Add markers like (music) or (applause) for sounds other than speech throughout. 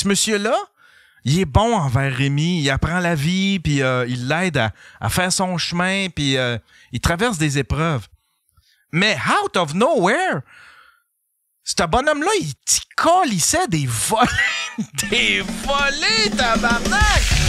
ce monsieur-là, il est bon envers Rémi, il apprend la vie, puis euh, il l'aide à, faire son chemin, puis euh, il traverse des épreuves. Mais out of nowhere, ce bonhomme-là, il t'y sait des volets, (laughs) des volets, tabarnak!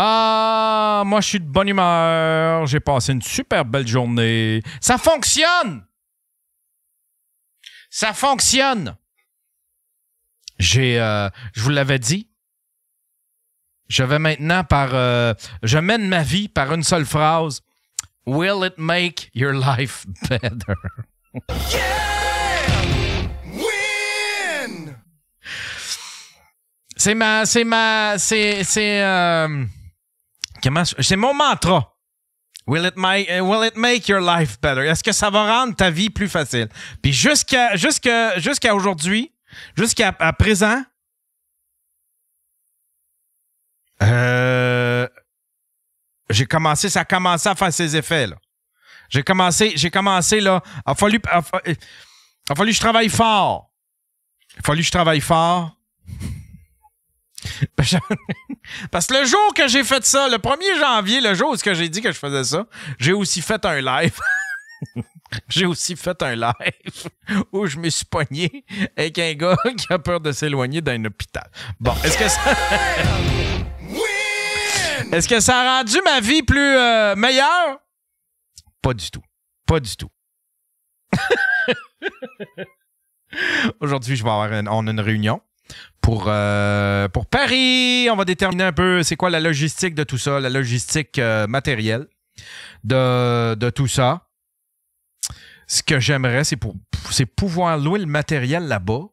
Ah, moi, je suis de bonne humeur. J'ai passé une super belle journée. Ça fonctionne! Ça fonctionne! J'ai, euh, je vous l'avais dit, je vais maintenant par. Euh, je mène ma vie par une seule phrase. Will it make your life better? Yeah! Win! C'est ma. C'est ma. C'est. C'est. Euh, c'est mon mantra. Eh, will it, make, your life better? Est-ce que ça va rendre ta vie plus facile? Puis jusqu'à jusqu'à jusqu'à aujourd'hui, jusqu'à à présent, euh, j'ai commencé, ça a commencé à faire ses effets là. J'ai commencé, j'ai commencé là. A fallu, a eh, fallu que je travaille fort. Il a fallu que je travaille fort. (laughs) Parce que le jour que j'ai fait ça, le 1er janvier, le jour où j'ai dit que je faisais ça, j'ai aussi fait un live. (laughs) j'ai aussi fait un live (laughs) où je me suis pogné avec un gars (laughs) qui a peur de s'éloigner d'un hôpital. Bon, est-ce que ça... est-ce que ça a rendu ma vie plus euh, meilleure? Pas du tout. Pas du tout. Aujourd'hui, je vais avoir on a une réunion pour, euh, pour Paris. On va déterminer un peu c'est quoi la logistique de tout ça, la logistique euh, matérielle de, tout ça. Ce que j'aimerais, c'est, pour, pouvoir louer le matériel là-bas.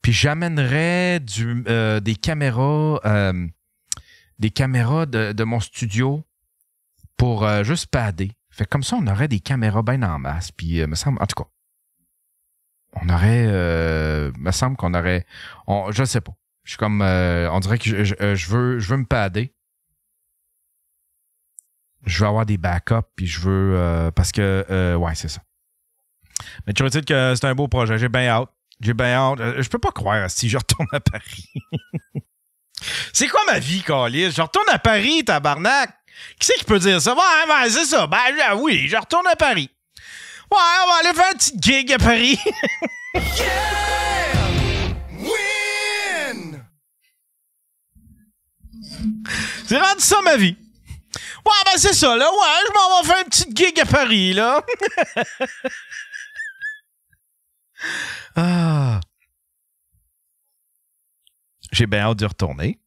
Puis j'amènerais du, euh, des caméras, des caméras de, mon studio pour juste padder. Fait comme ça, on aurait des caméras bien en masse. Puis, me semble, en tout cas, on aurait, euh, me semble qu'on aurait, on, je sais pas. Je suis comme, euh, on dirait que euh, je, veux, je veux me padder. Je veux avoir des backups, puis je veux, euh, parce que, ouais, c'est ça. Mais tu dire que c'est un beau projet. J'ai bien hâte. J'ai bien hâte. Je peux pas croire si je retourne à Paris. (laughs) c'est quoi ma vie, Calis? Je retourne à Paris, tabarnak. Qui c'est qui peut dire ça? Ouais, ben, c'est ça. Ben, oui, je retourne à Paris. Ouais, on va aller faire une petite gig à Paris. (laughs) yeah! C'est rendu ça ma vie. Ouais, ben c'est ça, là. Ouais, je m'en vais faire une petite gig à Paris, là. (laughs) ah. J'ai bien hâte d'y retourner.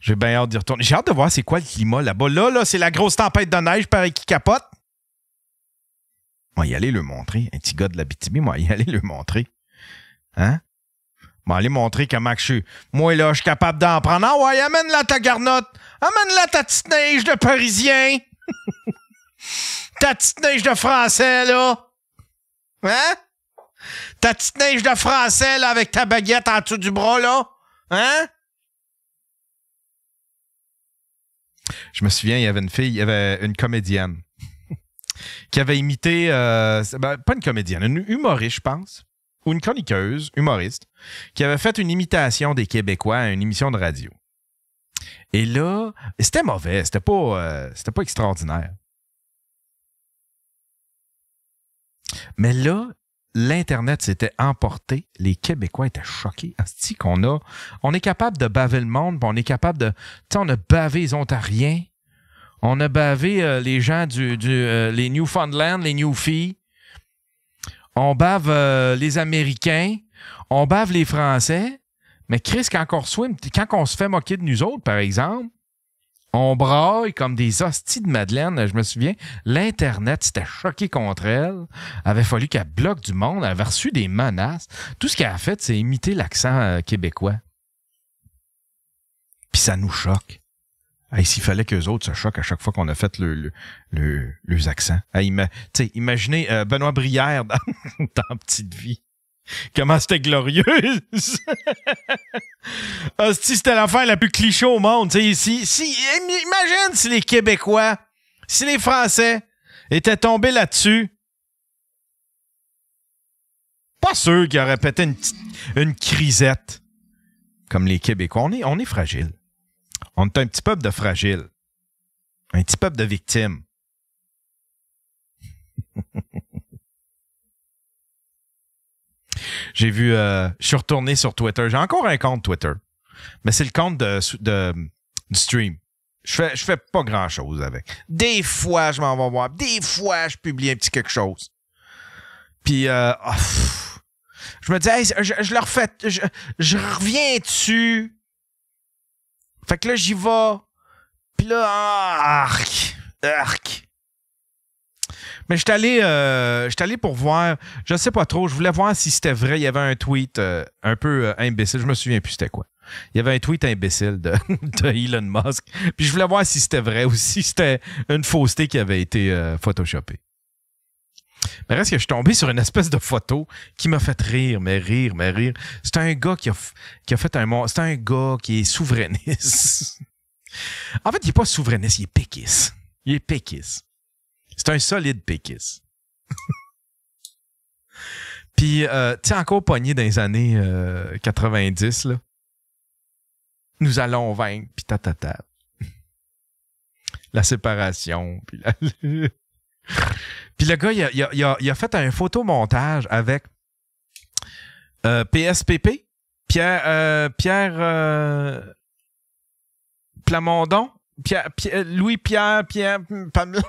J'ai bien hâte d'y retourner. J'ai hâte de voir c'est quoi le climat là-bas. Là, là, c'est la grosse tempête de neige, pareil, qui capote. Moi, y aller le montrer. Un petit gars de la BTB, moi, y aller le montrer. Hein? Moi, aller montrer comment que je suis. Moi, là, je suis capable d'en prendre. Ah ouais, amène-la ta garnotte. Amène-la ta petite neige de Parisien. (laughs) ta petite neige de Français, là. Hein? Ta petite neige de Français, là, avec ta baguette en dessous du bras, là. Hein? Je me souviens, il y avait une fille, il y avait une comédienne qui avait imité, euh, ben, pas une comédienne, une humoriste, je pense, ou une chroniqueuse, humoriste, qui avait fait une imitation des Québécois à une émission de radio. Et là, c'était mauvais, c'était pas, euh, c'était pas extraordinaire. Mais là, l'Internet s'était emporté, les Québécois étaient choqués. Asti qu'on a, on est capable de baver le monde, on est capable de, tu on a bavé les Ontariens, on a bavé euh, les gens du, du euh, les Newfoundland, les Newfies. On bave euh, les Américains. On bave les Français. Mais Chris, quand on, quand on se fait moquer de nous autres, par exemple, on braille comme des hosties de Madeleine, je me souviens. L'Internet s'était choqué contre elle. avait fallu qu'elle bloque du monde. Elle avait reçu des menaces. Tout ce qu'elle a fait, c'est imiter l'accent québécois. Puis ça nous choque. S'il fallait qu'eux autres se choquent à chaque fois qu'on a fait le, le, le, leurs accents. imaginez euh, Benoît Brière dans, (laughs) dans Petite Vie. Comment c'était glorieux! si (laughs) c'était l'affaire la plus cliché au monde. Si, si, imagine si les Québécois, si les Français étaient tombés là-dessus. Pas sûr qu'ils auraient pété une, une, crisette. Comme les Québécois. On est, on est fragile. On est un petit peuple de fragiles. Un petit peuple de victimes. (laughs) J'ai vu, euh, je suis retourné sur Twitter. J'ai encore un compte Twitter, mais c'est le compte de, stream. Je fais, je fais pas grand chose avec. Des fois, je m'en vais voir. Des fois, je publie un petit quelque chose. Puis, euh, oh, je me dis, je, fais. je reviens dessus fait que là, j'y vais. Puis là, arc, arc. Mais je allé, euh, allé pour voir, je sais pas trop, je voulais voir si c'était vrai. Il y avait un tweet euh, un peu euh, imbécile, je me souviens plus c'était quoi. Il y avait un tweet imbécile (laughs) de, Elon Musk. Puis je voulais voir si c'était vrai ou si c'était une fausseté qui avait été photoshopée. Mais reste que je suis tombé sur une espèce de photo qui m'a fait rire, mais rire, mais rire. C'est un gars qui a, fait un... C'est un gars qui est souverainiste. (laughs) en fait, il n'est pas souverainiste, il est péquiste. Il est péquiste. C'est un solide péquiste. (laughs) Puis, euh, tu sais, encore pogné dans les années 90, euh, là. Nous allons vaincre, puis tatata. (laughs) La séparation, puis la... Puis le gars, il a, fait un photomontage avec PSPP, euh, Pierre, euh, Pierre euh, Plamondon, Pierre, Louis-Pierre, Pierre, Pamela.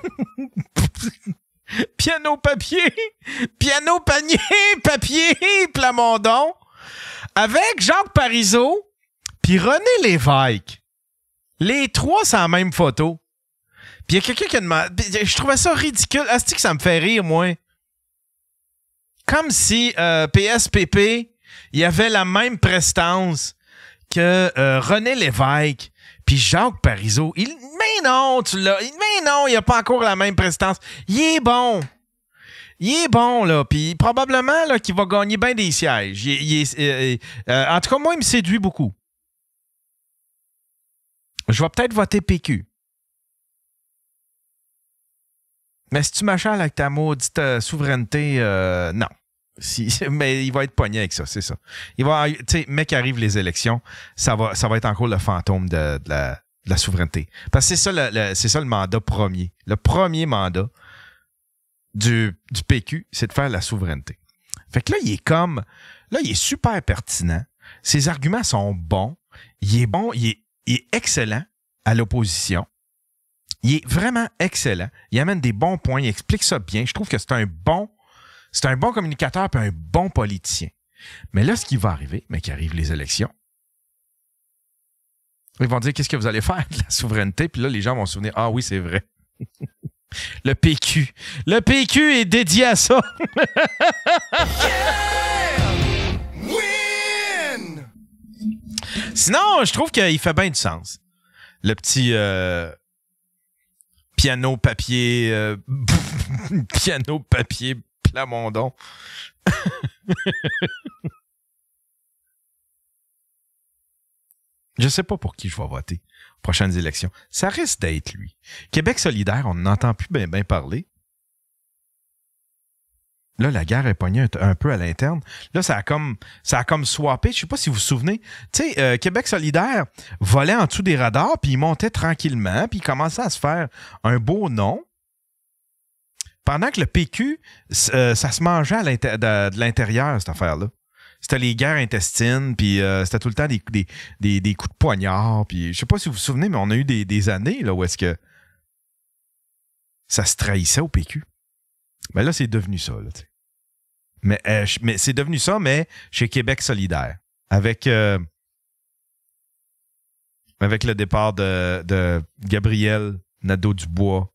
(laughs) Piano papier, piano panier, papier, Plamondon, avec Jacques Parizeau, puis René Lévesque. Les trois, sont la même photo il y a quelqu'un qui a demandé. Euh, je trouvais ça ridicule. Ah, Est-ce que ça me fait rire, moi. Comme si PSPP, euh, il y avait la même prestance que euh, René Lévesque puis Jacques Parizeau. Il, mais non, tu l'as. Mais non, il a pas encore la même prestance. Il est bon. Il est bon, là. Puis probablement là, qu'il va gagner bien des sièges. en tout cas, moi, il me séduit beaucoup. Je vais peut-être voter PQ. Mais si tu m'achales avec ta maudite euh, souveraineté, euh, non. Si, (laughs) mais il va être pogné avec ça, c'est ça. Il va, tu sais, mec qu'arrivent les élections, ça va, ça va être encore le fantôme de, la, souveraineté. Parce que c'est ça le, c'est ça le mandat premier. Le premier mandat du, du PQ, c'est de faire la souveraineté. Fait que là, il est comme, là, il est super pertinent. Ses arguments sont bons. Il est bon, il il est excellent à l'opposition. Il est vraiment excellent. Il amène des bons points. Il explique ça bien. Je trouve que c'est un bon, c'est un bon communicateur et un bon politicien. Mais là, ce qui va arriver, mais arrive les élections, ils vont dire qu'est-ce que vous allez faire de la souveraineté. Puis là, les gens vont se souvenir, ah oui, c'est vrai. (laughs) Le PQ. Le PQ est dédié à ça. (laughs) Sinon, je trouve qu'il fait bien du sens. Le petit... Euh, piano, papier, euh, (laughs) piano, papier, plamondon. je sais pas pour qui je vais voter prochaines élections. Ça risque d'être lui. Québec solidaire, on n'entend plus bien ben parler. Là, la guerre est pognée un, peu à l'interne. Là, ça a comme ça comme swappé. Je sais pas si vous vous souvenez. Tu sais, euh, Québec solidaire volait en dessous des radars, puis il montait tranquillement, puis il commençait à se faire un beau nom. Pendant que le PQ, euh, ça se mangeait à de, l'intérieur, cette affaire-là. C'était les guerres intestines, puis euh, c'était tout le temps des, coups de poignard. Puis je sais pas si vous vous souvenez, mais on a eu des, années là, où est-ce que ça se trahissait au PQ. Ben là, c'est devenu ça. mais, euh, mais c'est devenu ça, mais chez Québec solidaire. Avec, euh, avec le départ de, Gabriel Nadeau-Dubois.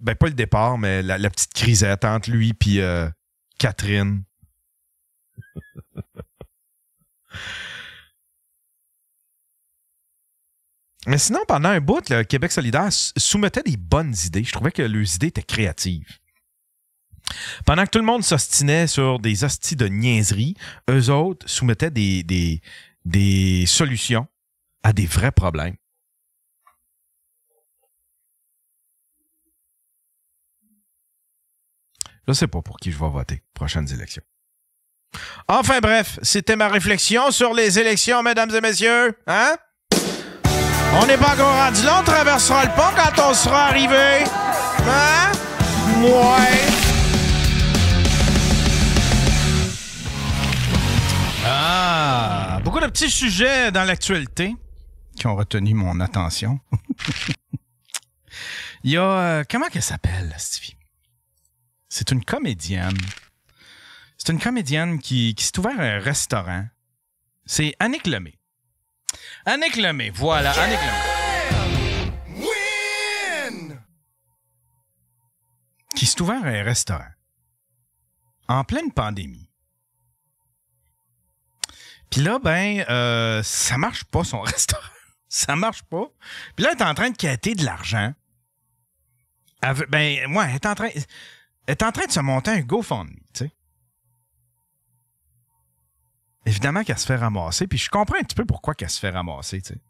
ben, pas le départ, mais la, petite crisette entre lui puis euh, Catherine. (laughs) mais sinon, pendant un bout, le Québec solidaire soumettait des bonnes idées. Je trouvais que leurs idées étaient créatives. Pendant que tout le monde s'ostinait sur des hosties de niaiserie, eux autres soumettaient des, solutions à des vrais problèmes. Je ne sais pas pour qui je vais voter prochaines élections. Enfin bref, c'était ma réflexion sur les élections, mesdames et messieurs. Hein? On n'est pas encore là, on traversera le pont quand on sera arrivé. Hein? Ouais. petit sujet dans l'actualité qui ont retenu mon attention. (laughs) Il y a. Euh, comment qu'elle s'appelle, Stevie? C'est une comédienne. C'est une comédienne qui, qui s'est ouvert un restaurant. C'est Annick Lemay. Annick Lemay, voilà, Annick Lemay. Qui s'est ouvert un restaurant. En pleine pandémie. Puis là, ben, euh, ça marche pas son (laughs) restaurant. ça marche pas. Puis là, elle est en train de quitter de l'argent. Ben, moi, ouais, elle est en train. est en train de se monter un GoFundMe, tu sais. Évidemment qu'elle se fait ramasser, puis je comprends un petit peu pourquoi qu'elle se fait ramasser, tu sais.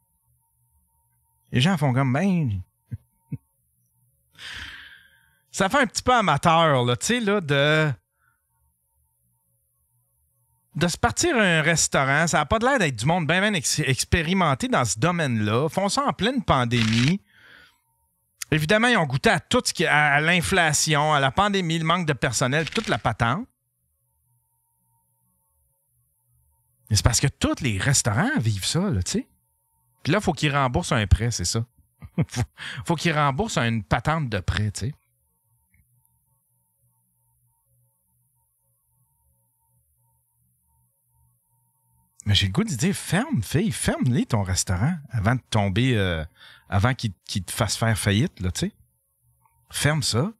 Les gens font comme, ben. (laughs) ça fait un petit peu amateur, là, tu sais, là, de de se partir à un restaurant, ça n'a pas l'air d'être du monde bien ben expérimenté dans ce domaine-là. Font ça en pleine pandémie. Évidemment, ils ont goûté à tout ce qui à, l'inflation, à la pandémie, le manque de personnel, toute la patente. Mais c'est parce que tous les restaurants vivent ça, là, tu sais. Puis là, il faut qu'ils remboursent un prêt, c'est ça. (laughs) faut, faut qu'ils remboursent une patente de prêt, tu sais. Mais j'ai le goût de dire ferme, fille, ferme-les ton restaurant avant de tomber, euh, avant qu'il te fasse faire faillite, là, tu sais. Ferme ça.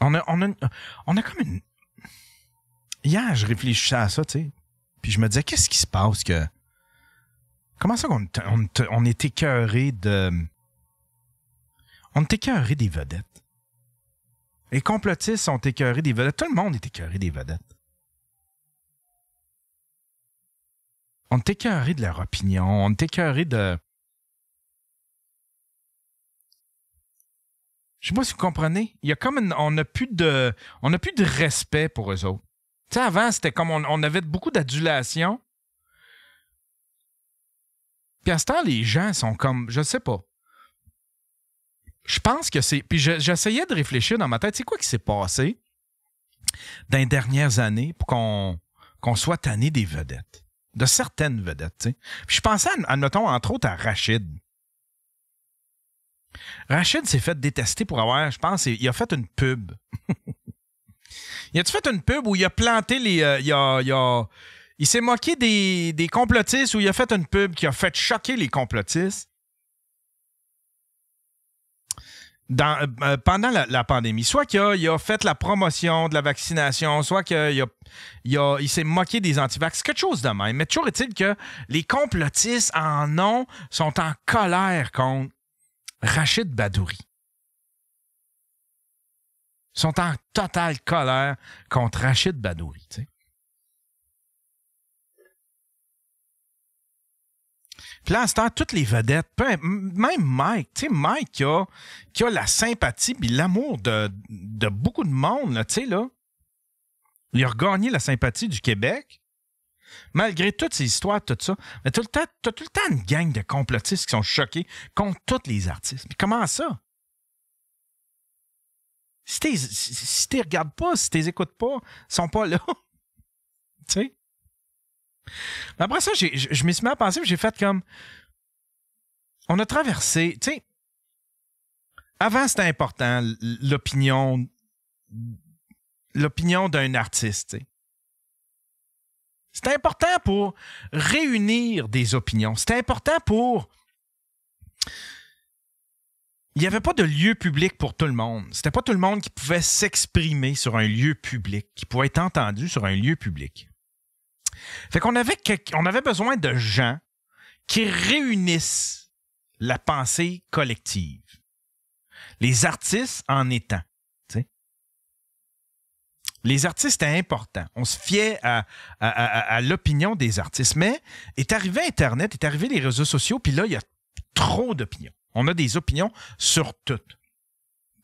On a, on a, on a comme une. Hier, je réfléchissais à ça, tu sais. Puis je me disais, qu'est-ce qui se passe que. Comment ça qu'on on, est écœuré de. On est écœuré des vedettes. Les complotistes sont écœurés des vedettes. Tout le monde est écœuré des vedettes. On est écœuré de leur opinion. On est écœuré de. Je sais pas si vous comprenez. Il y a comme on n'a plus de, on a plus de respect pour eux autres. Tu sais, avant c'était comme on, avait beaucoup d'adulation. Puis à ce temps, les gens sont comme, je sais pas je pense que c'est. Puis j'essayais de réfléchir dans ma tête, c'est quoi qui s'est passé dans les dernières années pour qu'on soit tanné des vedettes, de certaines vedettes. Puis je pensais, à, admettons, entre autres à Rachid. Rachid s'est fait détester pour avoir, je pense, il a fait une pub. (laughs) il a-tu fait une pub où il a planté les. Euh, il a, s'est moqué des, des complotistes où il a fait une pub qui a fait choquer les complotistes. dans, euh, euh, pendant la, pandémie. Soit qu'il a, fait la promotion de la vaccination, soit qu'il il, s'est moqué des antivax, quelque chose de même. Mais toujours est-il que les complotistes en ont, sont en colère contre Rachid Badouri. Ils sont en totale colère contre Rachid Badouri. Puis là, à toutes les vedettes, même Mike, tu Mike qui a, la sympathie puis l'amour de, beaucoup de monde, là, tu sais, là. Il a regagné la sympathie du Québec. Malgré toutes ces histoires, tout ça, mais tout le temps, t'as tout le temps une gang de complotistes qui sont choqués contre tous les artistes. Mais comment ça? Si t'es si, regardes pas, si t'es écoutes pas, ils sont pas là. (laughs) tu sais? Après ça, je me suis mis à penser, j'ai fait comme. On a traversé, tu Avant, c'était important, l'opinion. L'opinion d'un artiste, c'était important pour réunir des opinions. c'était important pour. Il n'y avait pas de lieu public pour tout le monde. C'était pas tout le monde qui pouvait s'exprimer sur un lieu public, qui pouvait être entendu sur un lieu public. Fait qu'on avait, on avait besoin de gens qui réunissent la pensée collective. Les artistes en étant. Les artistes étaient importants. On se fiait à, à l'opinion des artistes. Mais est arrivé Internet, est arrivé les réseaux sociaux, puis là, il y a trop d'opinions. On a des opinions sur tout.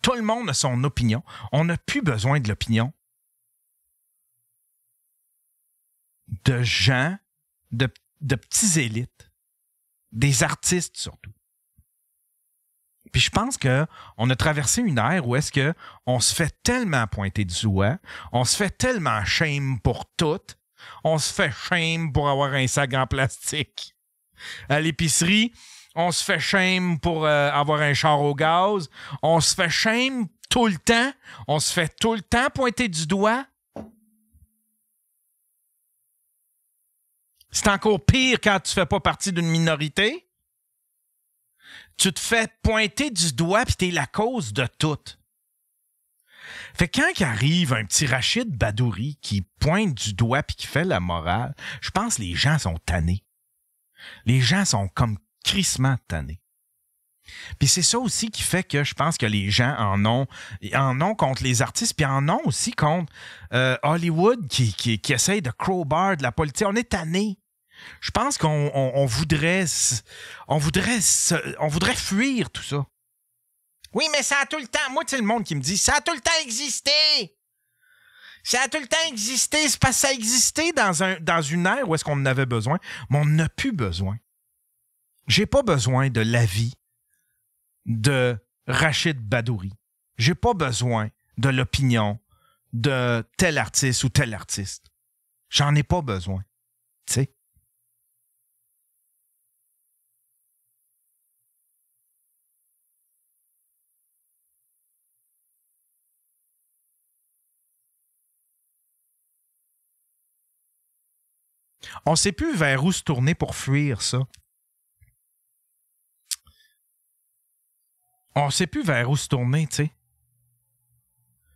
Tout le monde a son opinion. On n'a plus besoin de l'opinion de gens, de, de petits élites, des artistes surtout. Puis je pense que on a traversé une ère où est-ce que on se fait tellement pointer du doigt, on se fait tellement shame pour tout, on se fait shame pour avoir un sac en plastique à l'épicerie, on se fait shame pour euh, avoir un char au gaz, on se fait shame tout le temps, on se fait tout le temps pointer du doigt. C'est encore pire quand tu fais pas partie d'une minorité. Tu te fais pointer du doigt puis es la cause de tout. Fait que quand arrive un petit Rachid Badouri qui pointe du doigt puis qui fait la morale, je pense que les gens sont tannés. Les gens sont comme crissement tannés. Puis c'est ça aussi qui fait que je pense que les gens en ont, en ont contre les artistes, puis en ont aussi contre euh, Hollywood qui, qui, essaye de crowbar de la politique. On est tannés. Je pense qu'on voudrait, on voudrait, on voudrait fuir tout ça. Oui, mais ça a tout le temps. Moi, c'est le monde qui me dit ça a tout le temps existé. Ça a tout le temps existé. C'est parce que ça existait dans, un, dans une ère où est-ce qu'on en avait besoin, mais on a plus besoin. J'ai pas besoin de l'avis de Rachid Badouri. J'ai pas besoin de l'opinion de tel artiste ou tel artiste. J'en ai pas besoin. Tu sais? On sait plus vers où se tourner pour fuir ça. On ne sait plus vers où se tourner, tu sais.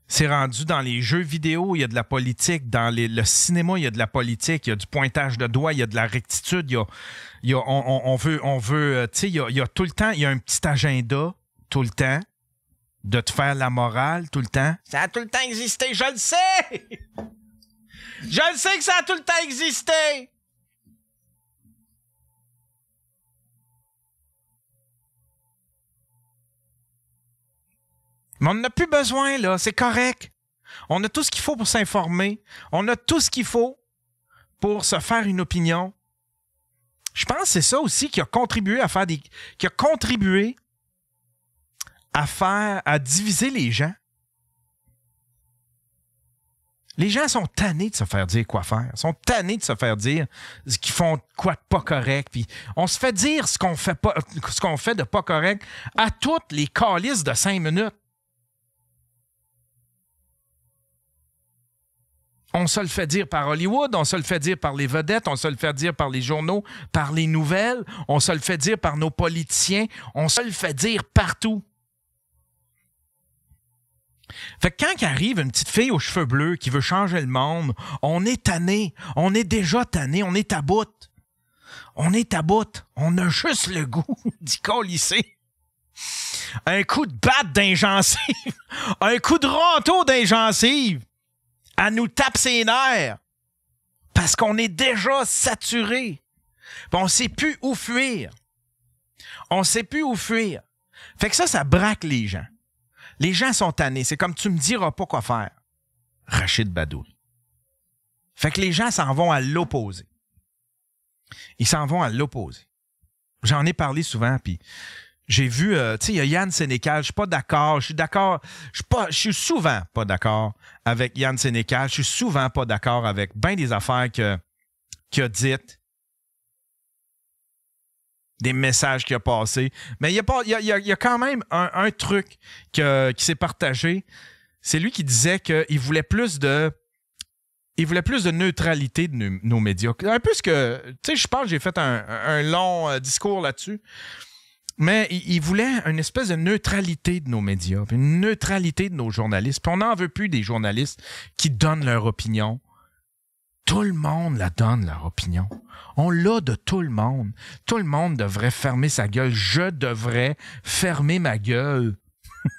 C'est rendu dans les jeux vidéo, il y a de la politique. Dans le cinéma, il y a de la politique. Il y a du pointage de doigts, il y a de la rectitude. on, veut, on veut euh, tu sais, il y a tout le temps, il y a un petit agenda, tout le temps de te faire la morale tout le temps. Ça a tout le temps existé, je le sais! je le sais que ça a tout le temps existé! Mais on n'a plus besoin, là. C'est correct. On a tout ce qu'il faut pour s'informer. On a tout ce qu'il faut pour se faire une opinion. Je pense que c'est ça aussi qui a contribué à faire des. qui a contribué à faire. à diviser les gens. Les gens sont tannés de se faire dire quoi faire. Ils sont tannés de se faire dire qu'ils font quoi de pas correct. Puis on se fait dire ce qu'on fait, ce qu'on fait de pas correct à toutes les calices de cinq minutes. On se le fait dire par Hollywood, on se le fait dire par les vedettes, on se le fait dire par les journaux, par les nouvelles, on se le fait dire par nos politiciens, on se le fait dire partout. Fait que quand arrive une petite fille aux cheveux bleus qui veut changer le monde, on est tanné, on est déjà tanné, on est à bout. On est à bout, on a juste le goût (laughs) d'y colisser. Un coup de batte d'un (laughs) un coup de râteau d'un à nous tape ses nerfs parce qu'on est déjà saturé. On ne sait plus où fuir. On ne sait plus où fuir. Fait que ça, ça braque les gens. Les gens sont tannés. C'est comme tu me diras pas quoi faire. Rachid badou. Fait que les gens s'en vont à l'opposé. Ils s'en vont à l'opposé. J'en ai parlé souvent, puis j'ai vu, euh, tu sais, il y a Yann Sénécal, je suis pas d'accord, je suis d'accord, je suis souvent pas d'accord avec Yann Sénécal, je suis souvent pas d'accord avec bien des affaires que, qu'il a dites, des messages qu'il a passés. Mais il y a, pas, il y a, quand même un, truc que, qui s'est partagé. C'est lui qui disait qu'il voulait plus de il voulait plus de neutralité de nos, médias. Un peu ce que. Tu sais, je pense j'ai fait un, un long euh, discours là-dessus. Mais il, voulait une espèce de neutralité de nos médias, une neutralité de nos journalistes. Puis on n'en veut plus des journalistes qui donnent leur opinion. Tout le monde la donne, leur opinion. On l'a de tout le monde. Tout le monde devrait fermer sa gueule. Je devrais fermer ma gueule.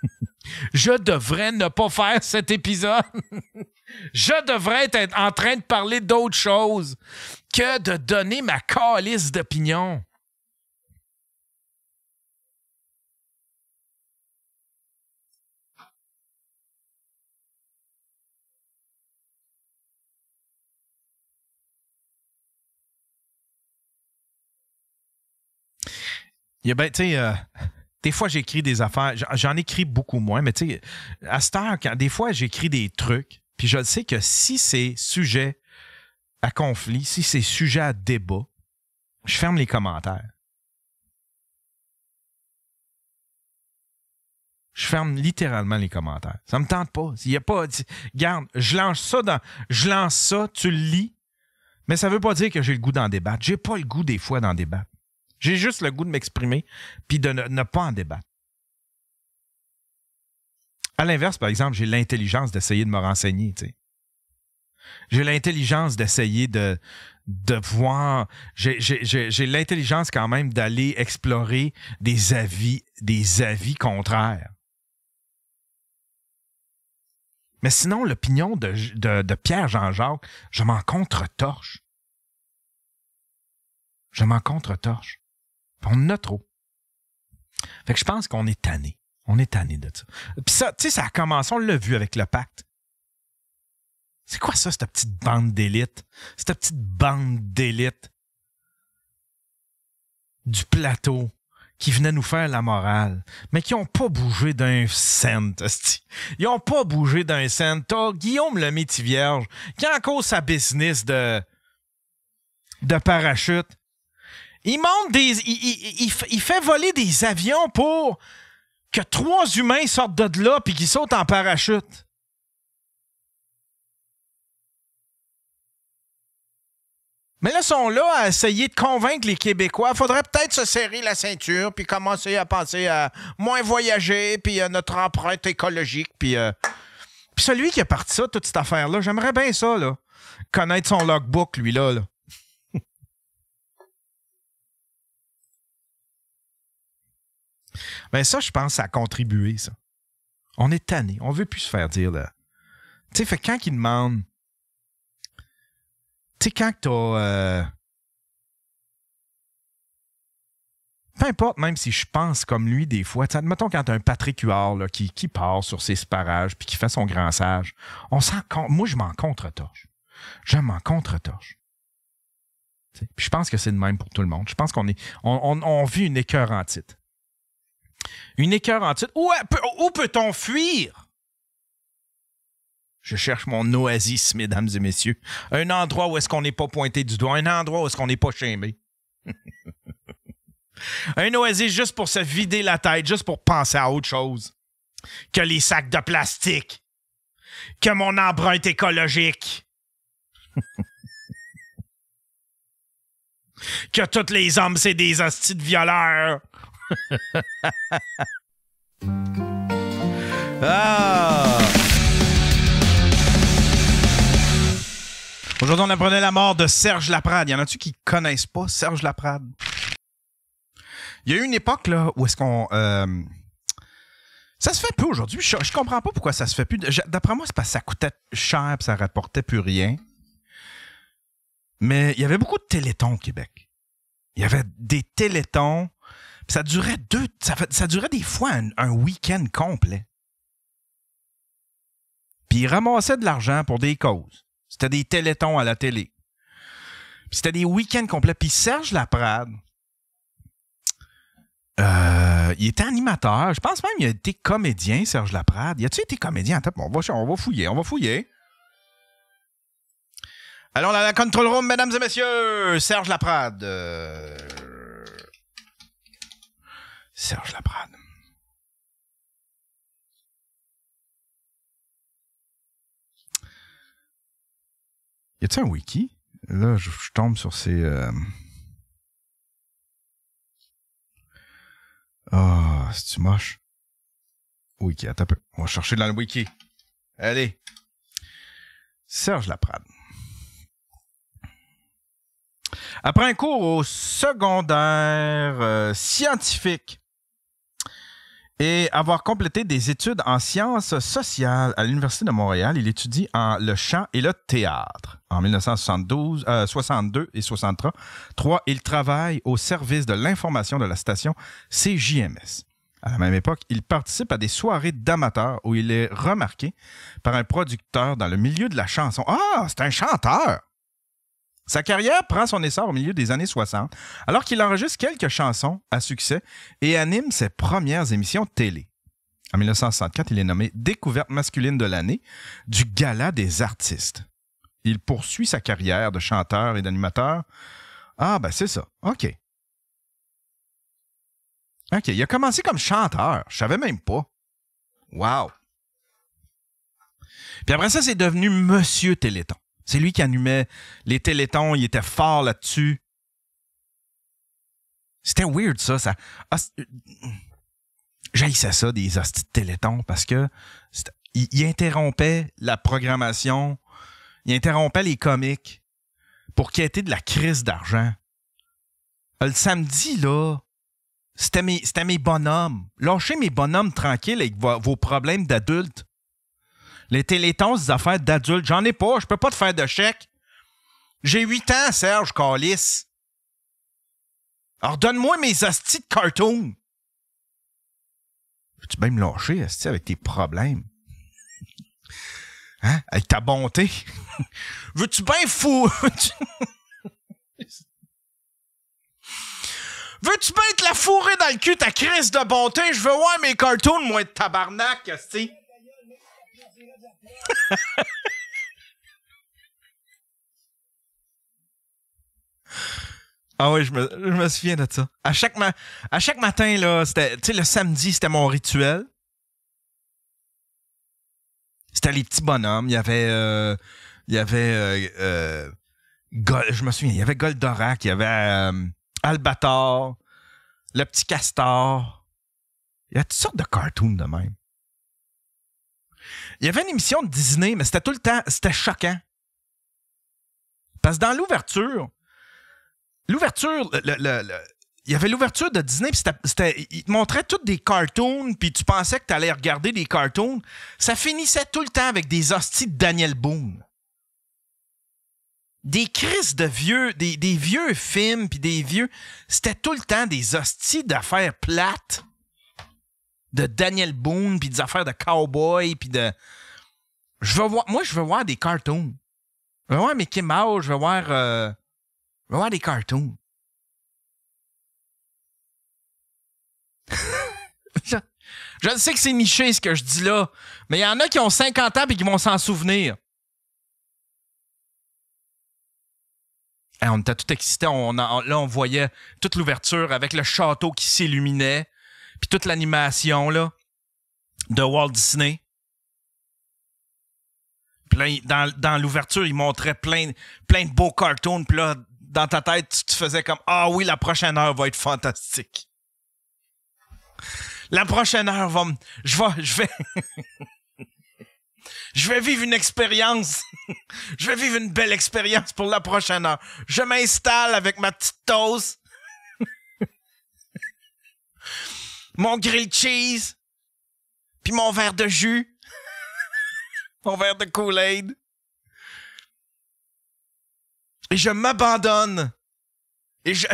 (laughs) Je devrais ne pas faire cet épisode. (laughs) Je devrais être en train de parler d'autre chose que de donner ma calice d'opinion. Ben, euh, (laughs) des fois, j'écris des affaires. J'en écris beaucoup moins, mais tu sais, à cette heure, des fois, j'écris des trucs, puis je sais que si c'est sujet à conflit, si c'est sujet à débat, je ferme les commentaires. je ferme littéralement les commentaires. Ça me tente pas. Il y a pas. Garde, je lance ça dans. Je lance ça, tu le lis. Mais ça veut pas dire que j'ai le goût d'en débattre. J'ai pas le goût des fois d'en débattre. J'ai juste le goût de m'exprimer, puis de ne, pas en débattre. À l'inverse, par exemple, j'ai l'intelligence d'essayer de me renseigner. J'ai l'intelligence d'essayer de, de voir. J'ai l'intelligence quand même d'aller explorer des avis, des avis contraires. Mais sinon, l'opinion de, de, de Pierre-Jean-Jacques, je m'en contre-torche. Je m'en contre-torche on en a trop. Fait que je pense qu'on est tanné. On est tanné de ça. Puis ça, tu sais, ça a commencé, on l'a vu avec le pacte. C'est quoi ça, cette petite bande d'élite? Cette petite bande d'élite du plateau qui venait nous faire la morale, mais qui n'ont pas bougé d'un cent. Ils n'ont pas bougé d'un cent. Guillaume le vierge, qui a cause, sa business de, de parachute il monte des. Il, fait voler des avions pour que trois humains sortent de là puis qu'ils sautent en parachute. Mais là, ils sont là à essayer de convaincre les Québécois. Faudrait peut-être se serrer la ceinture, puis commencer à penser à moins voyager, puis à euh, notre empreinte écologique, euh, puis... celui qui a parti ça, toute cette affaire-là, j'aimerais bien ça, là. Connaître son logbook, lui-là, là. Ben ça, je pense, ça a contribué, ça. On est tanné. On veut plus se faire dire, là. Tu sais, fait quand ils demande Tu sais, quand t'as. Euh, peu importe, même si je pense comme lui des fois. admettons quand t'as un Patrick Huard qui, qui part sur ses sparages puis qui fait son grand sage. On s'en Moi, je m'en contre-torche. Je m'en contre-torche. je pense que c'est le même pour tout le monde. Je pense qu'on est, on, on, vit une écœurantite. Une écœur en Où, peut-on fuir? Je cherche mon oasis, mesdames et messieurs. Un endroit où est-ce qu'on n'est pas pointé du doigt. Un endroit où est-ce qu'on n'est pas chimé. (laughs) un oasis juste pour se vider la tête, juste pour penser à autre chose que les sacs de plastique, que mon empreinte écologique, (laughs) que tous les hommes, c'est des hosties de violeurs. Ah. Aujourd'hui, on apprenait la mort de Serge Laprade. Y en a-tu qui connaissent pas Serge Laprade? Il y a eu une époque là, où est-ce qu'on. Euh, ça se fait peu aujourd'hui. Je, ne comprends pas pourquoi ça se fait plus. D'après moi, c'est parce que ça coûtait cher et ça rapportait plus rien. Mais il y avait beaucoup de télétons au Québec. Il y avait des télétons ça durait deux. Ça, durait des fois un, week-end complet. Puis il ramassait de l'argent pour des causes. C'était des télétons à la télé. C'était des week-ends complets. Puis Serge Laprade, euh, il était animateur. Je pense même qu'il a été comédien, Serge Laprade. Il a-tu été comédien? Attends, on va, on va fouiller, on va fouiller. Allons à la control room, mesdames et messieurs. Serge Laprade. Euh, Serge Laprade. Y a-t-il un wiki? Là, je, tombe sur ces. oh, c'est-tu moche? Wiki, attends un peu. On va chercher dans le wiki. Allez. Serge Laprade. Après un cours au secondaire euh, scientifique et avoir complété des études en sciences sociales à l'Université de Montréal. Il étudie en le chant et le théâtre en 1972, 62 euh, et 63. Il travaille au service de l'information de la station CJMS. À la même époque, il participe à des soirées d'amateurs où il est remarqué par un producteur dans le milieu de la chanson. Ah, c'est un chanteur! Sa carrière prend son essor au milieu des années 60, alors qu'il enregistre quelques chansons à succès et anime ses premières émissions télé. En 1964, il est nommé Découverte masculine de l'année du Gala des artistes. Il poursuit sa carrière de chanteur et d'animateur. Ah, ben c'est ça. OK. OK, il a commencé comme chanteur. Je savais même pas. Wow. Puis après ça, c'est devenu Monsieur Téléthon. C'est lui qui animait les télétons, il était fort là-dessus. C'était weird, ça. ça... Ah, euh, j'haïssais ça, des hosties de télétons, parce que il, interrompait la programmation, il interrompait les comiques pour quitter de la crise d'argent. Ah, le samedi, là, c'était mes, mes, bonhommes. Lâchez mes bonhommes tranquilles avec vos problèmes d'adultes. Les télétons, des affaires d'adultes. J'en ai pas. Je peux pas te faire de chèque. J'ai 8 ans, Serge Calis. Alors donne-moi mes hosties de cartoon. veux tu bien me lâcher, hostie, avec tes problèmes? Hein? Avec ta bonté? (laughs) Veux-tu bien fou? (laughs) Veux-tu bien te la fourrer dans le cul, ta crise de bonté? Je veux voir mes cartoons, moi, de tabarnak, hostie. (laughs) Ah oui, je me, souviens de ça. À chaque, à chaque matin, là, c'était, le samedi, c'était mon rituel. C'était les petits bonhommes. Il y avait. Euh, il y avait. Euh, euh, je me souviens, il y avait Goldorak, il y avait Albator, le petit castor. Il y a toutes sortes de cartoons de même. Il y avait une émission de Disney, mais c'était tout le temps, c'était choquant. Parce que dans l'ouverture, l'ouverture, il y avait l'ouverture de Disney, puis c'était, il te montrait toutes des cartoons, puis tu pensais que tu allais regarder des cartoons. Ça finissait tout le temps avec des hosties de Daniel Boone. Des crises de vieux, des, vieux films, puis des vieux. C'était tout le temps des hosties d'affaires plates de Daniel Boone, puis des affaires de cowboy, puis de. Je veux voir. Moi, je veux voir des cartoons. Je veux voir Mickey Mouse, je veux voir. Euh, je veux voir des cartoons. (laughs) je... sais que c'est niché ce que je dis là, mais il y en a qui ont 50 ans et qui vont s'en souvenir. on était tout excités. là, on voyait toute l'ouverture avec le château qui s'illuminait puis toute l'animation là de Walt Disney. plein dans, l'ouverture, il montrait plein, plein de beaux cartoons. Puis là, dans ta tête, tu te faisais comme Ah oui, la prochaine heure va être fantastique. La prochaine heure va me. Je vais. Je vais. (laughs) Je vais vivre une expérience. (laughs) je vais vivre une belle expérience pour la prochaine heure. Je m'installe avec ma petite toast. mon grilled cheese, puis mon verre de jus, (laughs) mon verre de Kool-Aid. Et je m'abandonne. Et je...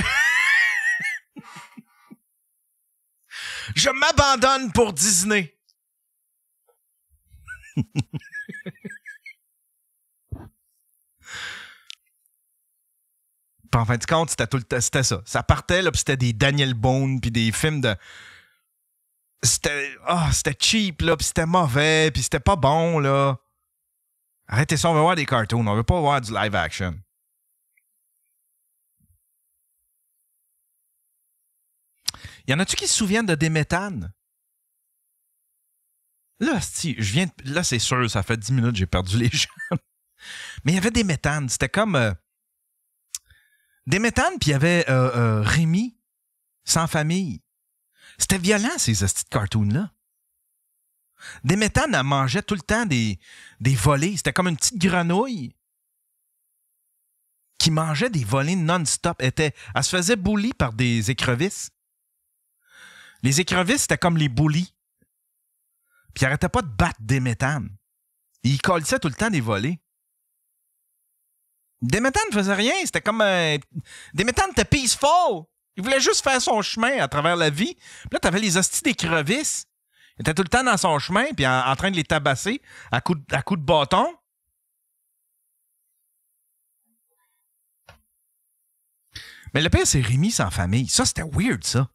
(laughs) je m'abandonne pour Disney. (laughs) Puis en fin de compte, c'était tout c'était ça. Ça partait, là, puis c'était des Daniel Boone, puis des films de c'était oh, cheap, là, puis c'était mauvais, puis c'était pas bon, là. Arrêtez ça, on veut voir des cartoons, on veut pas voir du live action. Y en a-tu qui se souviennent de Déméthane? Là, si, je viens Là, c'est sûr, ça fait 10 minutes j'ai perdu les gens. (laughs) Mais il y avait des méthanes. C'était comme. Euh, des méthanes, puis il y avait euh, euh, Rémi, sans famille. C'était violent, ces petites cartoons-là. Des elle mangeait tout le temps des, des volées. C'était comme une petite grenouille qui mangeait des volées non-stop. Elle, elle se faisait bouler par des écrevisses. Les écrevisses, c'était comme les boulies. Puis arrêtait pas de battre méthane. Il ça tout le temps des volées. ne faisait rien. C'était comme. Euh, Déméthane était peaceful. Il voulait juste faire son chemin à travers la vie. Puis là, t'avais les hosties des crevisses. Il était tout le temps dans son chemin, puis en, train de les tabasser à coups de, à coup de bâton. Mais le père, c'est Rémi sans famille. Ça, c'était weird, ça.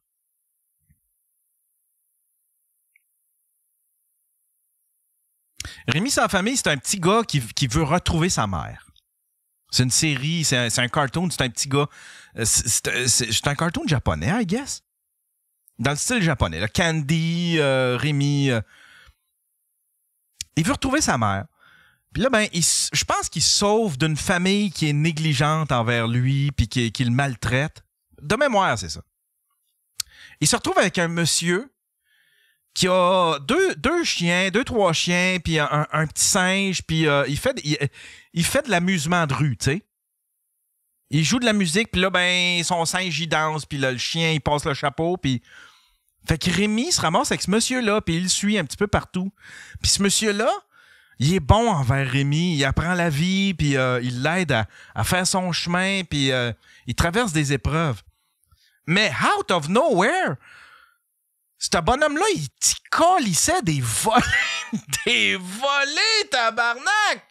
Rémi sans famille, c'est un petit gars qui veut retrouver sa mère. C'est une série, c'est un, cartoon, c'est un petit gars. Euh, euh, c'est un cartoon japonais, I guess. Dans le style japonais. Là. Candy, euh, Remy. Il veut retrouver sa mère. Puis là, ben, je pense qu'il sauve d'une famille qui est négligente envers lui, puis qui, qui le maltraite. De mémoire, c'est ça. Il se retrouve avec un monsieur qui a deux, deux chiens, deux, trois chiens, puis un, petit singe, puis euh, il, fait, il, fait de l'amusement de rue, tu sais. Il joue de la musique, puis là, ben, son singe, il danse, puis là, le chien, il passe le chapeau, puis... Fait que Rémi se ramasse avec ce monsieur-là, puis il le suit un petit peu partout. Puis ce monsieur-là, il est bon envers Rémi, il apprend la vie, puis euh, il l'aide à, faire son chemin, puis euh, il traverse des épreuves. Mais out of nowhere, ce bonhomme-là, il t'y colissait des volets. (laughs) des volets, tabarnak!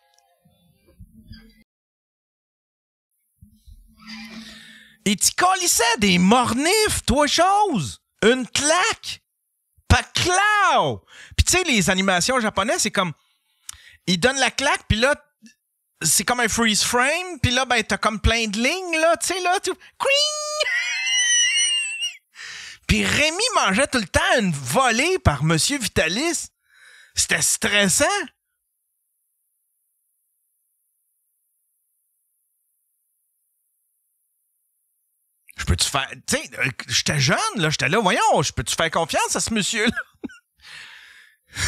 Il t'y colissait des mornifs, toi, chose! Une claque! Pas clau! Puis tu sais, les animations japonaises, c'est comme... Il donne la claque, puis là, c'est comme un freeze frame, puis là, ben, t'as comme plein de lignes, là, tu sais, là, tout puis Rémi mangeait tout le temps une volée par Monsieur Vitalis. C'était stressant. Je peux-tu faire. Tu euh, j'étais jeune, là, j'étais là, voyons, je peux-tu faire confiance à ce monsieur-là? (laughs)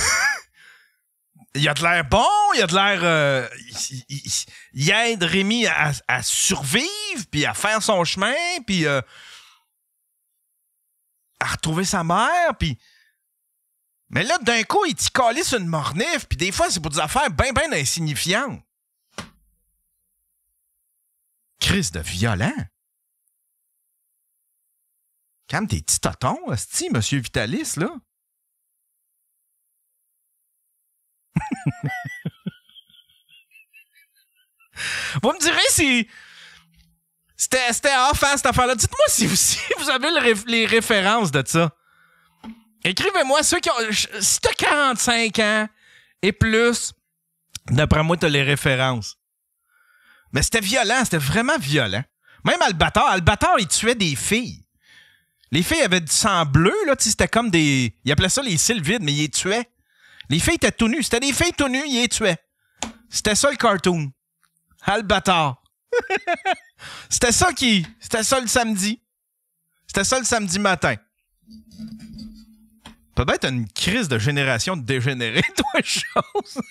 il a de l'air bon, il a de l'air. Euh, il, aide Rémi à, survivre, puis à faire son chemin, puis. Euh, à retrouver sa mère, puis... Mais là, d'un coup, il t'y sur une mornif, puis des fois, c'est pour des affaires bien, bien insignifiantes. Crise de violent. Calme tes petits totons, hostie, monsieur Vitalis, là. (laughs) Vous me direz si c'était off hein, cette affaire-là. Dites-moi si vous, (laughs) avez les références de ça. Écrivez-moi ceux qui ont. Si t'as 45 ans et plus, d'après moi, t'as les références. Mais c'était violent, c'était vraiment violent. Même Albator, Albator, il tuait des filles. Les filles avaient du sang bleu, là, c'était comme des. Il appelait ça les sylvides, mais il les tuait. Les filles étaient tout nues. C'était des filles tout nues, il les tuait. C'était ça le cartoon. Albator c'était ça qui. C'était ça le samedi. C'était ça le samedi matin. Peut-être une crise de génération dégénérée, (laughs) toi, chose.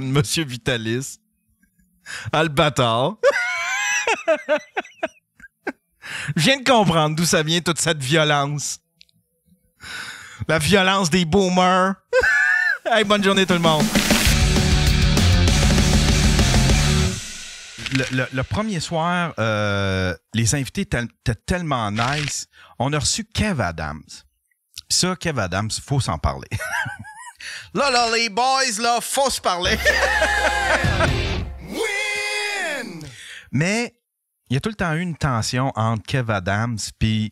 Monsieur Vitalis. Albator. Je viens de comprendre d'où ça vient toute cette violence. La violence des boomers. bonne journée tout le monde. le, premier soir, euh, les invités étaient tellement nice. On a reçu Kev Adams. Ça, Kev Adams, faut s'en parler. (laughs) là, là, les boys, là, faut se parler. Mais il y a tout le temps eu une tension entre Kev Adams et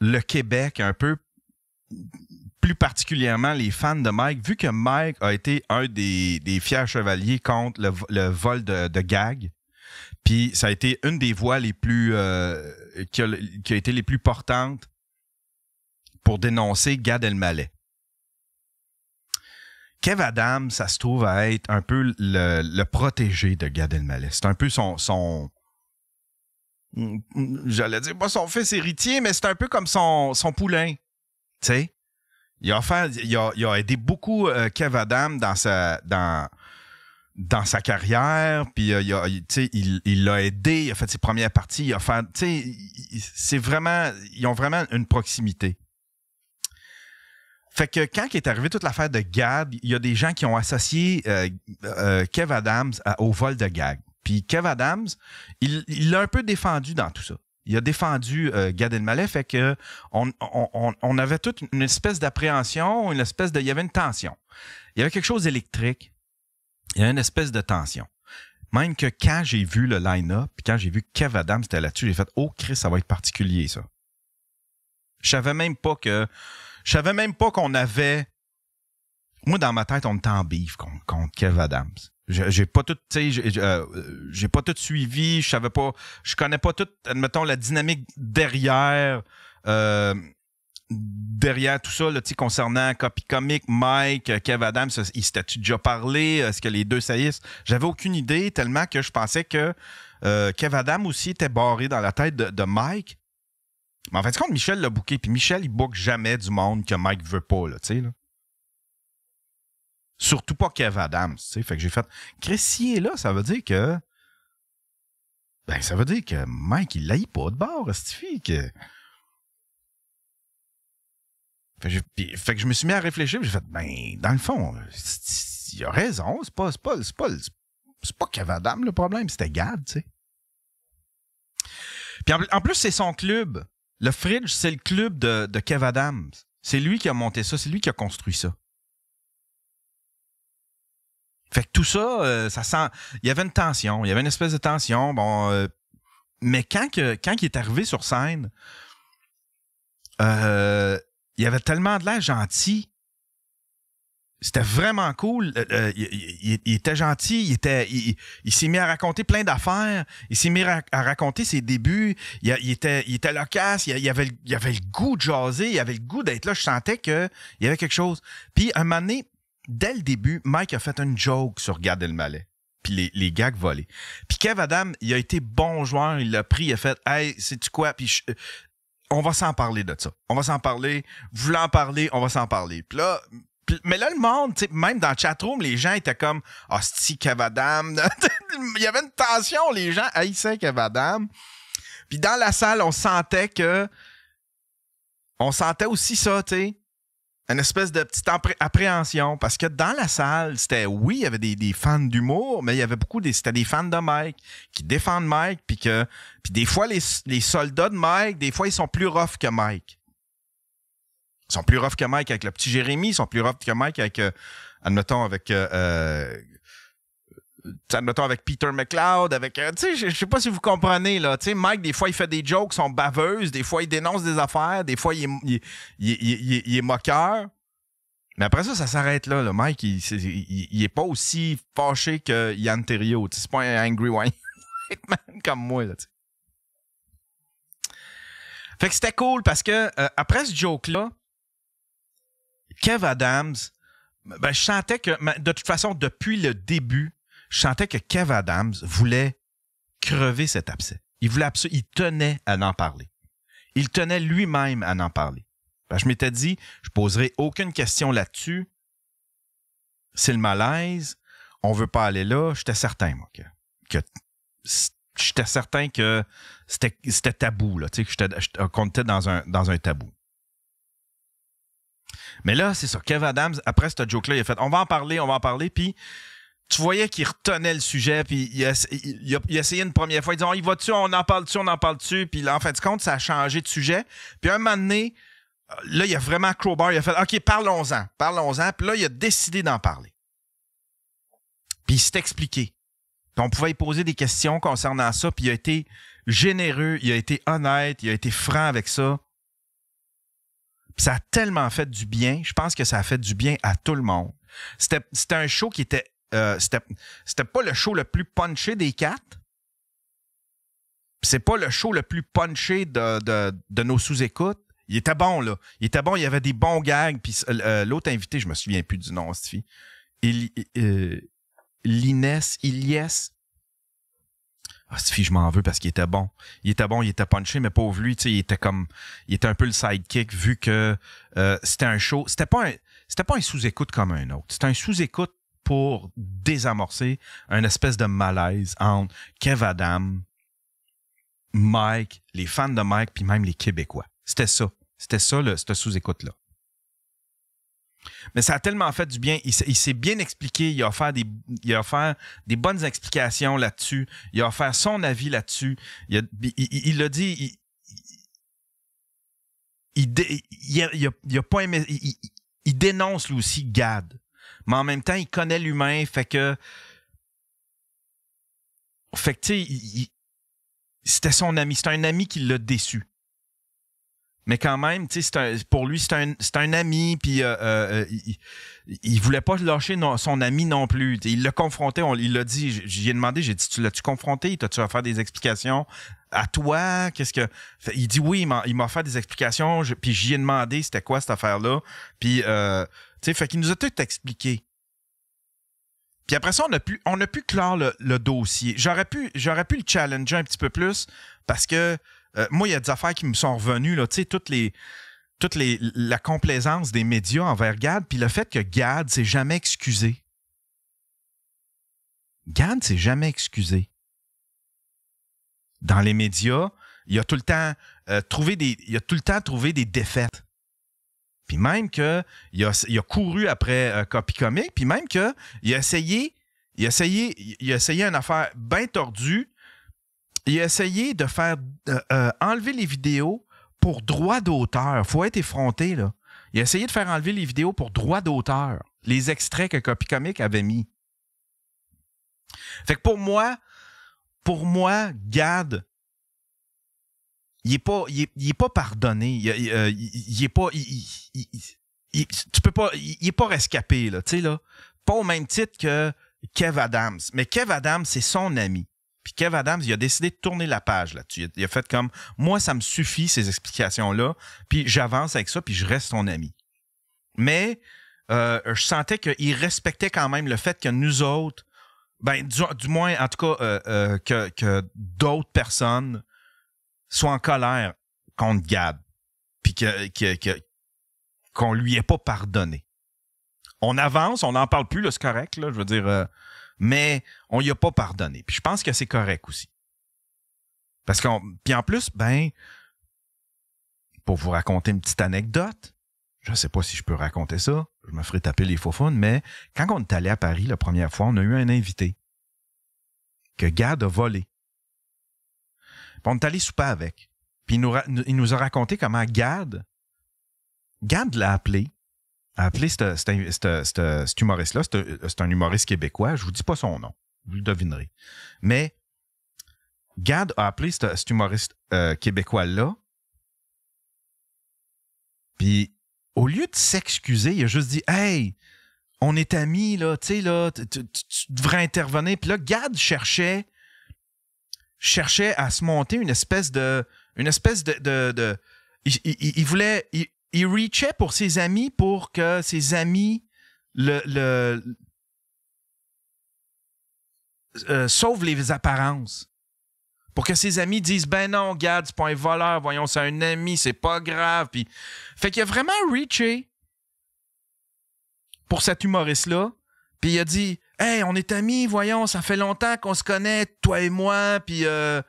le Québec, un peu plus particulièrement les fans de Mike, vu que Mike a été un des, fiers chevaliers contre le, vol de, de gag puis ça a été une des voix les plus euh, qui, a, été les plus portantes pour dénoncer Gad Elmaleh. Kev Adam, ça se trouve à être un peu le, protégé de Gad Elmaleh. C'est un peu son, son j'allais dire pas son fils héritier, mais c'est un peu comme son, poulain. Tu sais, il a, fait. il, a, il a aidé beaucoup euh, Kev Adam dans sa dans dans sa carrière, puis euh, il, a, l'a aidé, il a fait ses premières parties, il a fait, c'est vraiment, ils ont vraiment une proximité. Fait que quand est arrivé toute l'affaire de Gad, il y a des gens qui ont associé euh, euh, Kev Adams au vol de Gag. Puis Kev Adams, il l'a un peu défendu dans tout ça. Il a défendu Gad Elmaleh, fait que on, avait toute une espèce d'appréhension, une espèce de, il y avait une tension. Il y avait quelque chose d'électrique il y a une espèce de tension. Même que quand j'ai vu le line-up, quand j'ai vu Kev Adams était là-dessus, j'ai fait Oh Chris, ça va être particulier, ça. Je savais même pas que. Je savais même pas qu'on avait. Moi, dans ma tête, on me en bif contre, Kev Adams. J'ai pas tout, tu sais, euh, j'ai pas tout suivi, je savais pas, je connais pas tout, admettons, la dynamique derrière euh, derrière tout ça, là, concernant Copy Comic, Mike, euh, Kev Adams, euh, ils s'étaient déjà parlé? Est-ce que les deux saillissent? J'avais aucune idée tellement que je pensais que euh, Kev Adams aussi était barré dans la tête de, Mike. Mais en fait, quand Michel l'a booké. Puis Michel, il book jamais du monde que Mike veut pas, là, tu sais, Surtout pas Kev Adams, tu sais. Fait que j'ai fait... là, ça veut dire que... Ben, ça veut dire que Mike, il l'aille pas de bord, cette que... Fait, que je me suis mis à réfléchir, j'ai fait, ben, dans le fond, il a raison, c'est pas, c'est pas, c'est pas, pas Cavadam le problème, c'était Gad, tu sais. Puis en, plus, c'est son club. Le Fridge, c'est le club de, de Kev Adams. C'est lui qui a monté ça, c'est lui qui a construit ça. Fait que tout ça, euh, ça sent. Il y avait une tension, il y avait une espèce de tension. Bon, euh, mais quand, que, quand il est arrivé sur scène, euh, il avait tellement de l'air gentil. C'était vraiment cool. Euh, euh, il, était gentil. Il, était, il, s'est mis à raconter plein d'affaires. Il s'est mis à, raconter ses débuts. Il, était, il était loquace. Il, avait, il avait le goût de jaser. Il avait le goût d'être là. Je sentais qu'il y avait quelque chose. Puis, un moment donné, dès le début, Mike a fait une joke sur Gad Elmaleh puis les, les gags volaient. Puis Kev Adam, il a été bon joueur, il l'a pris, il a fait « Hey, c'est tu quoi? » Puis on va s'en parler de ça. On va s'en parler. Voulant en parler, on va s'en parler. Puis là, mais là, le monde, même dans le chatroom, les gens étaient comme c'est Cavadam. (laughs) Il y avait une tension, les gens haïssaient Cavadam. Puis dans la salle, on sentait que. On sentait aussi ça, tu sais une espèce de petite appréhension parce que dans la salle, c'était oui, il y avait des, des fans d'humour, mais il y avait beaucoup des c'était des fans de Mike qui défendent Mike puis que puis des fois les, les, soldats de Mike, des fois ils sont plus rough que Mike. Ils sont plus rough que Mike avec le petit Jérémy, ils sont plus rough que Mike avec euh, admettons avec euh, euh, admettons avec Peter McLeod, avec. Euh, tu sais, je sais pas si vous comprenez, là. Tu Mike, des fois, il fait des jokes, sont baveuses, des fois, il dénonce des affaires, des fois, il est, moqueur. Mais après ça, ça s'arrête là, Mike, il, est pas aussi fâché que Yann Terrio. Tu pas un angry (laughs) white man comme moi, Fait que c'était cool parce que euh, après ce joke-là, Kev Adams, ben, je sentais que, de toute façon, depuis le début, je sentais que Kev Adams voulait crever cet abcès. Il voulait il tenait à n'en parler. Il tenait lui-même à n'en parler. Ben, je m'étais dit, je poserai aucune question là-dessus. C'est le malaise. On veut pas aller là. J'étais certain, moi, que, j'étais certain que c'était tabou, là, tu sais, qu'on était dans un, dans un tabou. Mais là, c'est ça. Kev Adams, après cette joke-là, il a fait, on va en parler, on va en parler, puis tu voyais qu'il retenait le sujet, puis il, a, essayé une première fois. Il disait, il va tu on en parle tu on en parle tu Puis en en de compte, ça a changé de sujet. Puis à un moment donné, euh, là, il a vraiment crowbar. Il a fait, OK, parlons-en, parlons-en. Puis là, il a décidé d'en parler. Puis il s'est expliqué. Puis on pouvait y poser des questions concernant ça. Puis il a été généreux, il a été honnête, il a été franc avec ça. Puis ça a tellement fait du bien. Je pense que ça a fait du bien à tout le monde. C'était un show qui était euh, c'était pas le show le plus punché des quatre. C'est pas le show le plus punché de, nos sous-écoutes. Il était bon, là. Il était bon, il y avait des bons gags. Puis euh, l'autre invité, je me souviens plus du nom, cette fille. Euh, Linès, Iliès. Ah, cette fille, je m'en veux parce qu'il était bon. Il était bon, il était punché, mais pauvre lui, tu sais, il était comme. Il était un peu le sidekick vu que c'était un show. C'était pas C'était pas un sous-écoute comme un autre. C'était un sous-écoute pour désamorcer un espèce de malaise entre Kev Adam, Mike, les fans de Mike, puis même les Québécois. C'était ça. C'était ça, le, cette sous-écoute-là. Mais ça a tellement fait du bien. Il, s'est bien expliqué. Il a, offert des, des bonnes explications là-dessus. Il a offert son avis là-dessus. Il l'a a dit. Il, a il, dénonce lui aussi Gad mais en même temps, il connaît l'humain, fait que. Fait que, tu sais, c'était son ami. C'était un ami qui l'a déçu. Mais quand même, tu sais, pour lui, c'est un, ami, puis euh, euh, euh, il, voulait pas lâcher son ami non plus. Il l'a confronté, il l'a dit, j'ai demandé, j'ai dit, tu l'as-tu confronté? as tu à faire des explications? à toi, qu'est-ce que. Il dit oui, il m'a fait des explications, puis j'y ai demandé c'était quoi cette affaire-là. Puis, euh, tu sais, fait qu'il nous a tout expliqué. Puis après ça, on a pu, on a pu clore le, dossier. J'aurais pu, j'aurais pu le challenger un petit peu plus parce que euh, moi, il y a des affaires qui me sont revenues, là, tu sais, toutes les. Toute les, la complaisance des médias envers Gad, puis le fait que Gad s'est jamais excusé. Gad s'est jamais excusé dans les médias, il a tout le temps euh, trouvé des, il a tout le temps trouvé des défaites. Puis même que il a, couru après euh, Copy Comic, puis même que il a essayé, il a essayé, il a essayé une affaire bien tordue. Il a essayé de faire euh, enlever les vidéos pour droit d'auteur. Faut être effronté là. Il a essayé de faire enlever les vidéos pour droit d'auteur, les extraits que Copy Comic avait mis. Fait que pour moi, pour moi, Gad, il n'est pas, il est, pas pardonné. Il n'est euh, pas. tu peux pas. pas rescapé, là. Tu sais, là. Pas au même titre que Kev Adams. Mais Kev Adams, c'est son ami. Puis Kev Adams, il a décidé de tourner la page là-dessus. Il a fait comme moi, ça me suffit, ces explications-là. Puis j'avance avec ça, puis je reste son ami. Mais euh, je sentais qu'il respectait quand même le fait que nous autres, ben, du, moins, en tout cas, euh, euh, que, que d'autres personnes soient en colère contre Gab, puis que, que, qu'on lui ait pas pardonné. On avance, on n'en parle plus, c'est correct, là, je veux dire, euh, mais on lui a pas pardonné. Puis je pense que c'est correct aussi. Parce qu'on, puis en plus, ben, pour vous raconter une petite anecdote, je sais pas si je peux raconter ça, je me ferai taper les faux mais quand on est allé à Paris la première fois, on a eu un invité que Gad a volé. Puis on est allé souper avec. Puis il nous, a raconté comment Gad, Gad l'a appelé, a appelé cet humoriste-là. C'est un humoriste québécois. Je vous dis pas son nom. Vous le devinerez. Mais Gad a appelé cet humoriste euh, québécois-là. Puis au lieu de s'excuser, il a juste dit Hey, on est amis, là, tu sais, là, tu devrais intervenir. Puis là, Gad cherchait, cherchait à se monter une espèce de. Une espèce de. de, il, voulait. Il, reachait pour ses amis pour que ses amis le. le euh, sauvent les apparences. Pour que ses amis disent ben non, regarde, c'est pas un voleur, voyons, c'est un ami, c'est pas grave. Puis... Fait qu'il a vraiment reaché pour cet humoriste-là. Puis il a dit Hey, on est amis, voyons, ça fait longtemps qu'on se connaît, toi et moi, puis euh,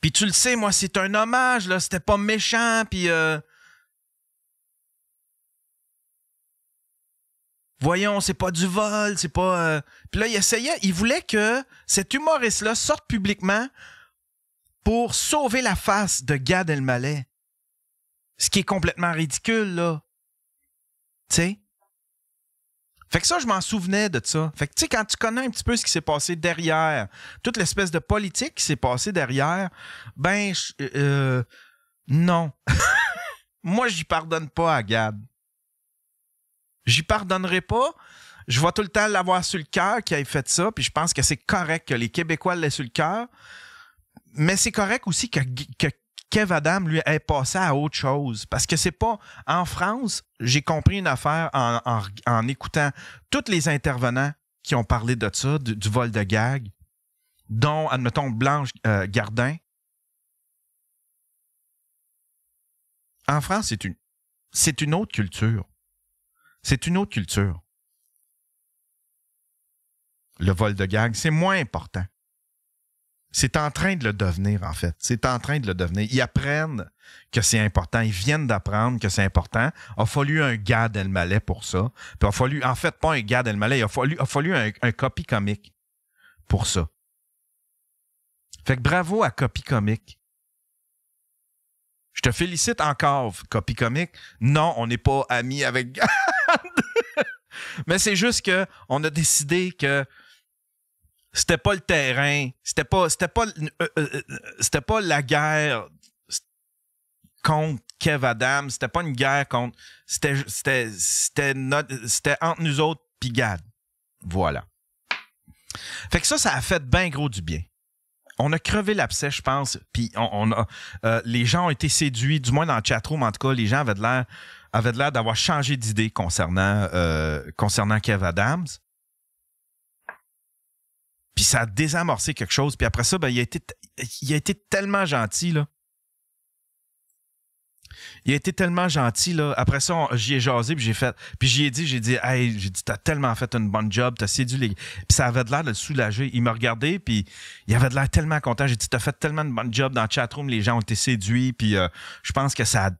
Puis tu le sais, moi, c'est un hommage, là, c'était pas méchant, puis euh, voyons, c'est pas du vol, c'est pas. Euh. Puis là, il essayait, il voulait que cet humoriste-là sorte publiquement pour sauver la face de Gad Elmaleh. Ce qui est complètement ridicule, là. Tu sais? Fait que ça, je m'en souvenais de ça. Fait que, tu sais, quand tu connais un petit peu ce qui s'est passé derrière, toute l'espèce de politique qui s'est passée derrière, ben, euh, euh, non. (laughs) Moi, j'y pardonne pas à Gad. J'y pardonnerai pas. Je vois tout le temps l'avoir sur le cœur qui a fait ça, puis je pense que c'est correct que les Québécois l'aient sur le cœur. Mais c'est correct aussi que, que Kev Adam lui ait passé à autre chose. Parce que c'est pas. En France, j'ai compris une affaire en, écoutant tous les intervenants qui ont parlé de ça, du, vol de gag, dont, admettons, Blanche euh, Gardin. En France, c'est une, c'est une autre culture. C'est une autre culture. Le vol de gag, c'est moins important. C'est en train de le devenir, en fait. C'est en train de le devenir. Ils apprennent que c'est important. Ils viennent d'apprendre que c'est important. Il a fallu un gars d'El Malais pour ça. Puis il a fallu, en fait, pas un gars d'El Malais. a fallu, il a fallu un, copie copy comique pour ça. Fait que bravo à copie Comique je te félicite encore, copie comique. Non, on n'est pas amis avec Gad. (laughs) Mais c'est juste que on a décidé que c'était pas le terrain, c'était pas c'était pas euh, euh, euh, c'était pas la guerre contre Kev Adams, c'était pas une guerre contre c'était c'était c'était c'était entre nous autres puis Gad. Voilà. Fait que ça ça a fait bien gros du bien on a crevé l'abcès, je pense. Puis on, on a, euh, les gens ont été séduits, du moins dans le chatroom, en tout cas, les gens avaient de l'air avaient l'air d'avoir changé d'idée concernant euh, concernant Kev Adams. Puis ça a désamorcé quelque chose. Puis après ça, ben, il, a été, il a été tellement gentil. Là. Il a été tellement gentil, là. Après ça, j'y ai jasé, puis j'ai fait. Puis j'y ai dit, j'ai dit, hey, j'ai dit, t'as tellement fait une bonne job, t'as séduit les. Puis ça avait de l'air de le soulager. Il m'a regardé, puis il avait de l'air tellement content. J'ai dit, t'as fait tellement de bonne job dans le chatroom, les gens ont été séduits, puis euh, je pense que ça a,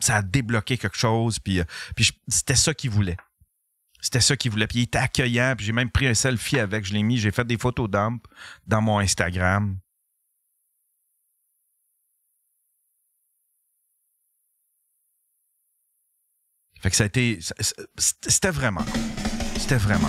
ça a débloqué quelque chose, puis, euh, puis c'était ça qu'il voulait. C'était ça qu'il voulait. Puis il était accueillant. Puis j'ai même pris un selfie avec. Je l'ai mis. J'ai fait des photos d'homme dans mon Instagram. Fait que ça a été. C'était vraiment C'était vraiment